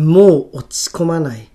もう落ち込まない。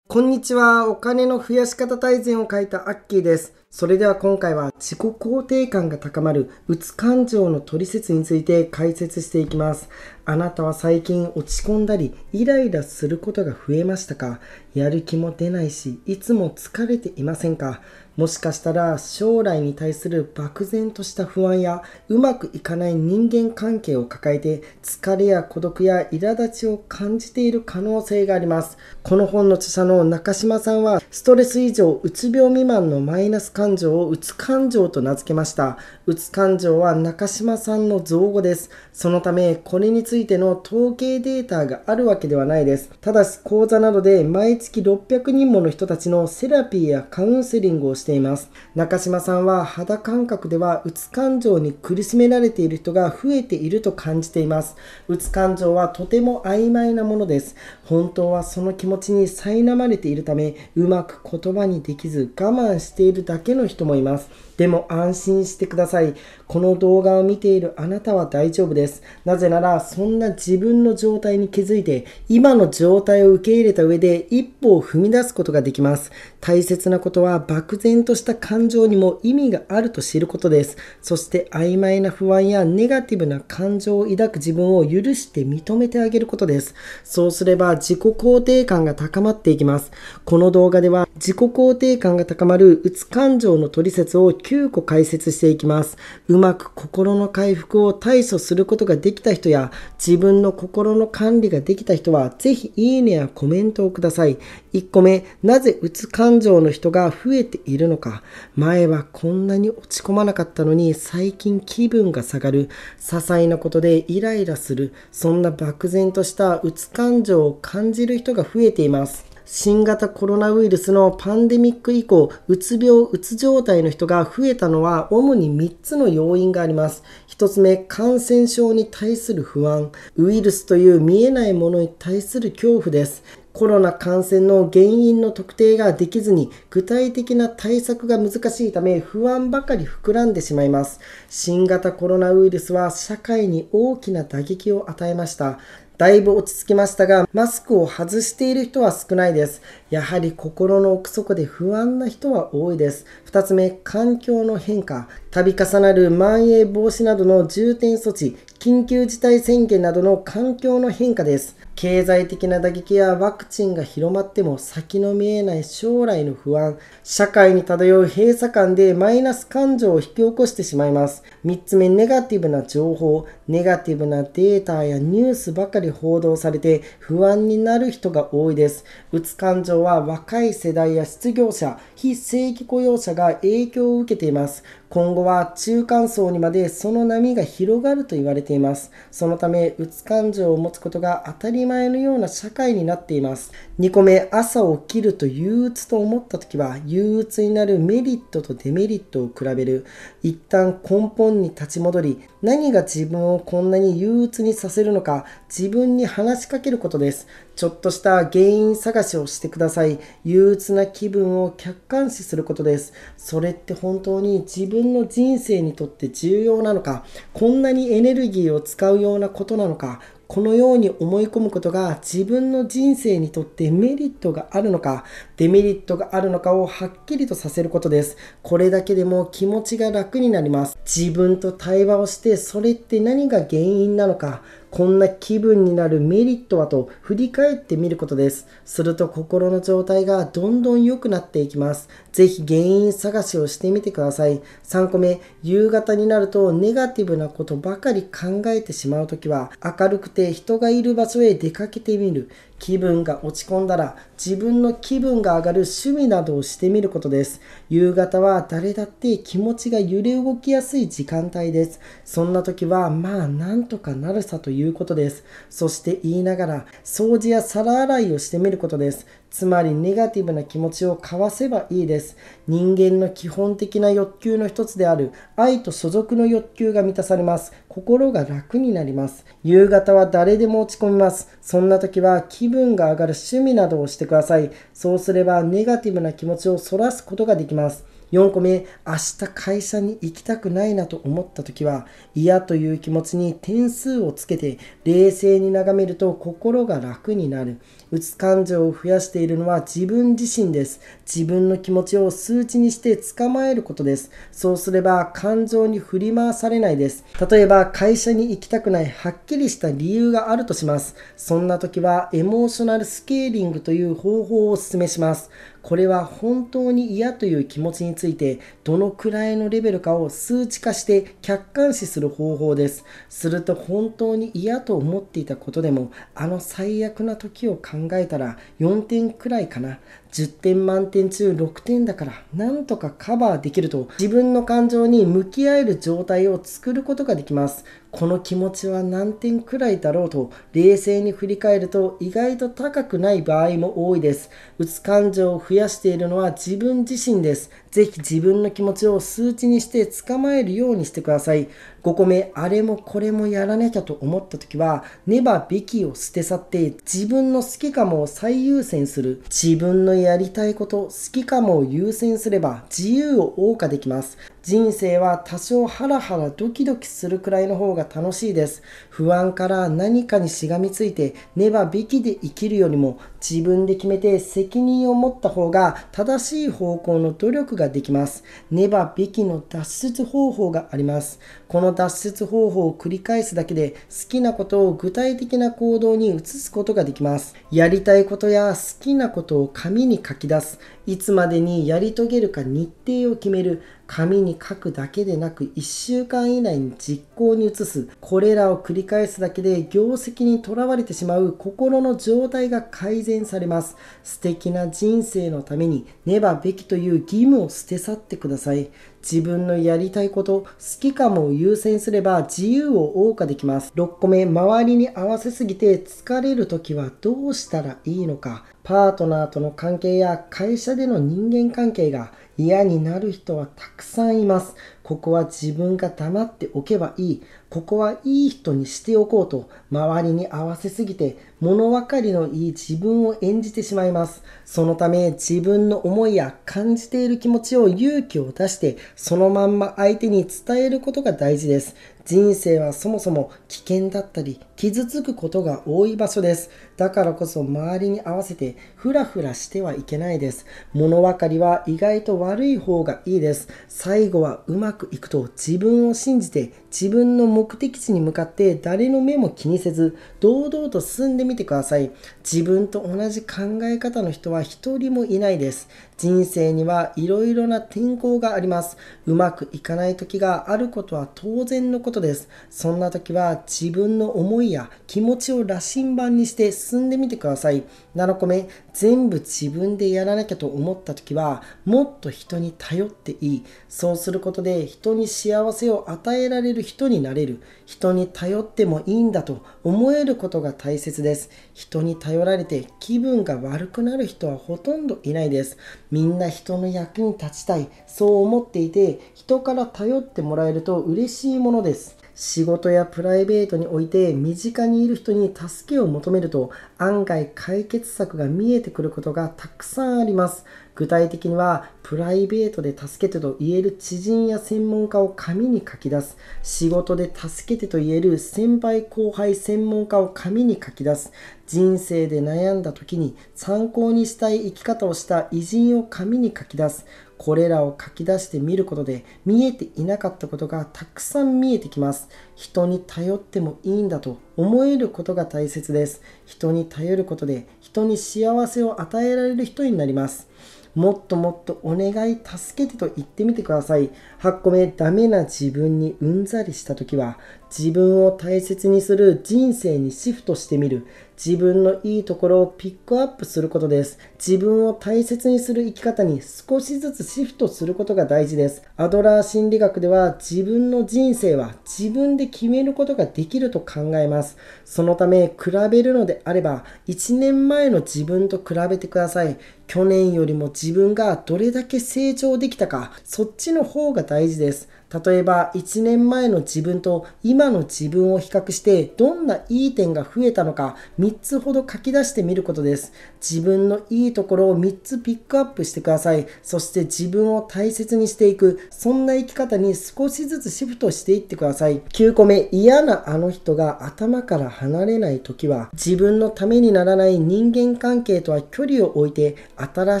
こんにちは。お金の増やし方大全を書いたアッキーです。それでは今回は自己肯定感が高まるうつ感情のトリセツについて解説していきます。あなたは最近落ち込んだりイライラすることが増えましたかやる気も出ないしいつも疲れていませんかもしかしたら将来に対する漠然とした不安やうまくいかない人間関係を抱えて疲れや孤独や苛立ちを感じている可能性があります。この本の著者の中島さんはストレス以上うつ病未満のマイナス感情をうつ感情と名付けました。うつ感情は中島さんの造語です。そのため、これについての統計データがあるわけではないです。ただし、講座などで毎月600人もの人たちのセラピーやカウンセリングをしています。中島さんは肌感覚では、うつ感情に苦しめられている人が増えていると感じています。うつ感情はとても曖昧なものです。本当はその気持ちに苛まれているため、うまく言葉にできず我慢しているだけけの人もいますでも安心してください。この動画を見ているあなたは大丈夫です。なぜなら、そんな自分の状態に気づいて、今の状態を受け入れた上で一歩を踏み出すことができます。大切なことは、漠然とした感情にも意味があると知ることです。そして、曖昧な不安やネガティブな感情を抱く自分を許して認めてあげることです。そうすれば、自己肯定感が高まっていきます。この動画では、自己肯定感が高まるうつ感情のトリセツを9個解説していきます。うまく心の回復を対処することができた人や、自分の心の管理ができた人は、ぜひいいねやコメントをください。1個目、なぜうつ感情の人が増えているのか。前はこんなに落ち込まなかったのに、最近気分が下がる。些細なことでイライラする。そんな漠然としたうつ感情を感じる人が増えています。新型コロナウイルスのパンデミック以降、うつ病、うつ状態の人が増えたのは主に3つの要因があります。1つ目、感染症に対する不安。ウイルスという見えないものに対する恐怖です。コロナ感染の原因の特定ができずに具体的な対策が難しいため不安ばかり膨らんでしまいます新型コロナウイルスは社会に大きな打撃を与えましただいぶ落ち着きましたが、マスクを外している人は少ないです。やはり心の奥底で不安な人は多いです。2つ目、環境の変化。度重なるまん延防止などの重点措置、緊急事態宣言などの環境の変化です。経済的な打撃やワクチンが広まっても先の見えない将来の不安、社会に漂う閉鎖感でマイナス感情を引き起こしてしまいます。3つ目、ネガティブな情報、ネガティブなデータやニュースばかり報道されて不安になる人が多いです。うつ感情は若い世代や失業者、非正規雇用者が影響を受けています。今後は中間層にまでその波が広がると言われていますそのためうつ感情を持つことが当たり前のような社会になっています2個目朝起きると憂鬱と思った時は憂鬱になるメリットとデメリットを比べる一旦根本に立ち戻り何が自分をこんなに憂鬱にさせるのか自分に話しかけることですちょっとした原因探しをしてください。憂鬱な気分を客観視することです。それって本当に自分の人生にとって重要なのか、こんなにエネルギーを使うようなことなのか、このように思い込むことが自分の人生にとってメリットがあるのか、デメリットがあるのかをはっきりとさせることですこれだけでも気持ちが楽になります自分と対話をしてそれって何が原因なのかこんな気分になるメリットはと振り返ってみることですすると心の状態がどんどん良くなっていきますぜひ原因探しをしてみてください3個目夕方になるとネガティブなことばかり考えてしまうときは明るくて人がいる場所へ出かけてみる気分が落ち込んだら自分の気分が上がる趣味などをしてみることです。夕方は誰だって気持ちが揺れ動きやすい時間帯です。そんな時はまあなんとかなるさということです。そして言いながら掃除や皿洗いをしてみることです。つまりネガティブな気持ちを交わせばいいです。人間の基本的な欲求の一つである愛と所属の欲求が満たされます。心が楽になります。夕方は誰でも落ち込みます。そんな時は気分が上がる趣味などをしてください。そうすればネガティブな気持ちをそらすことができます。4個目、明日会社に行きたくないなと思った時は、嫌という気持ちに点数をつけて、冷静に眺めると心が楽になる。うつ感情を増やしているのは自分自身です。自分の気持ちを数値にして捕まえることです。そうすれば感情に振り回されないです。例えば、会社に行きたくない、はっきりした理由があるとします。そんな時は、エモーショナルスケーリングという方法をお勧めします。これは本当に嫌という気持ちについてどのくらいのレベルかを数値化して客観視する方法ですすると本当に嫌と思っていたことでもあの最悪な時を考えたら4点くらいかな10点満点中6点だからなんとかカバーできると自分の感情に向き合える状態を作ることができますこの気持ちは何点くらいだろうと冷静に振り返ると意外と高くない場合も多いですうつ感情を増やしているのは自分自身ですぜひ自分の気持ちを数値にして捕まえるようにしてください個目、あれもこれもやらなきゃと思った時は、ねばべきを捨て去って自分の好きかもを最優先する。自分のやりたいこと、好きかもを優先すれば自由を謳歌できます。人生は多少ハラハラドキドキするくらいの方が楽しいです。不安から何かにしがみついて、ねばビきで生きるよりも、自分で決めて責任を持った方が正しい方向の努力ができます。ねばビきの脱出方法があります。この脱出方法を繰り返すだけで、好きなことを具体的な行動に移すことができます。やりたいことや好きなことを紙に書き出す。いつまでにやり遂げるか日程を決める。紙に書くだけでなく1週間以内に実行に移すこれらを繰り返すだけで業績にとらわれてしまう心の状態が改善されます素敵な人生のためにねばべきという義務を捨て去ってください自分のやりたいこと好きかもを優先すれば自由を謳歌できます6個目周りに合わせすぎて疲れる時はどうしたらいいのかパートナーとの関係や会社での人間関係が嫌になる人はたくさんいます。ここは自分が黙っておけばいい。ここはいい人にしておこうと周りに合わせすぎて物分かりのいい自分を演じてしまいますそのため自分の思いや感じている気持ちを勇気を出してそのまんま相手に伝えることが大事です人生はそもそも危険だったり傷つくことが多い場所ですだからこそ周りに合わせてフラフラしてはいけないです物分かりは意外と悪い方がいいです最後はうまくいくと自分を信じて自分の目的地に向かって誰の目も気にせず堂々と進んでみてください自分と同じ考え方の人は一人もいないです人生にはいろいろな転校があります。うまくいかない時があることは当然のことです。そんな時は自分の思いや気持ちを羅針盤にして進んでみてください。7個目、全部自分でやらなきゃと思った時は、もっと人に頼っていい。そうすることで人に幸せを与えられる人になれる。人に頼ってもいいんだと思えることが大切です。人に頼られて気分が悪くなる人はほとんどいないです。みんな人の役に立ちたいそう思っていて人から頼ってもらえると嬉しいものです仕事やプライベートにおいて身近にいる人に助けを求めると案外解決策が見えてくることがたくさんあります。具体的にはプライベートで助けてと言える知人や専門家を紙に書き出す仕事で助けてと言える先輩後輩専門家を紙に書き出す人生で悩んだ時に参考にしたい生き方をした偉人を紙に書き出すこれらを書き出してみることで見えていなかったことがたくさん見えてきます。人に頼ってもいいんだと思えることが大切です。人に頼ることで人に幸せを与えられる人になります。もっともっとお願い助けてと言ってみてください。8個目、ダメな自分にうんざりした時は、自分を大切にする人生にシフトしてみる。自分のいいところをピックアップすることです。自分を大切にする生き方に少しずつシフトすることが大事です。アドラー心理学では自分の人生は自分で決めることができると考えます。そのため、比べるのであれば、1年前の自分と比べてください。去年よりも自分がどれだけ成長できたか、そっちの方が大事です。例えば1年前の自分と今の自分を比較してどんないい点が増えたのか3つほど書き出してみることです。自分のいいところを3つピックアップしてください。そして自分を大切にしていく。そんな生き方に少しずつシフトしていってください。9個目、嫌なあの人が頭から離れない時は、自分のためにならない人間関係とは距離を置いて、新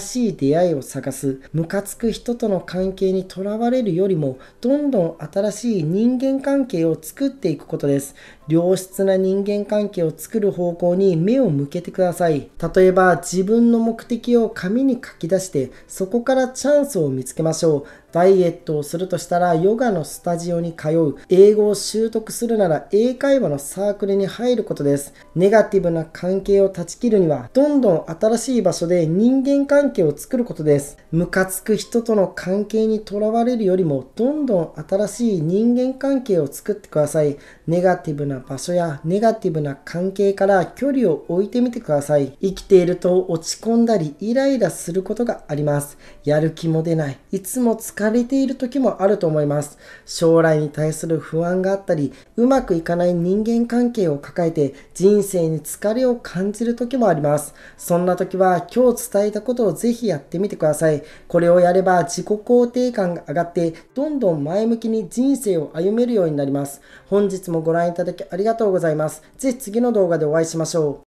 しい出会いを探す。ムカつく人との関係にとらわれるよりも、どんどん新しい人間関係を作っていくことです。良質な人間関係を作る方向に目を向けてください。例えば自分の目的を紙に書き出して、そこからチャンスを見つけましょう。ダイエットをするとしたらヨガのスタジオに通う。英語を習得するなら英会話のサークルに入ることです。ネガティブな関係を断ち切るには、どんどん新しい場所で人間関係を作ることです。ムカつく人との関係にとらわれるよりも、どんどん新しい人間関係を作ってください。ネガティブな場所やネガティブな関係から距離を置いてみてください。生きていると落ち込んだりイライラすることがあります。やる気も出ない。いつも疲れている時もあると思います。将来に対する不安があったり、うまくいかない人間関係を抱えて人生に疲れを感じる時もあります。そんな時は今日伝えたことをぜひやってみてください。これをやれば自己肯定感が上がって、どんどん前向きに人生を歩めるようになります。本日もご覧いただきありがとうございます。ぜひ次の動画でお会いしましょう。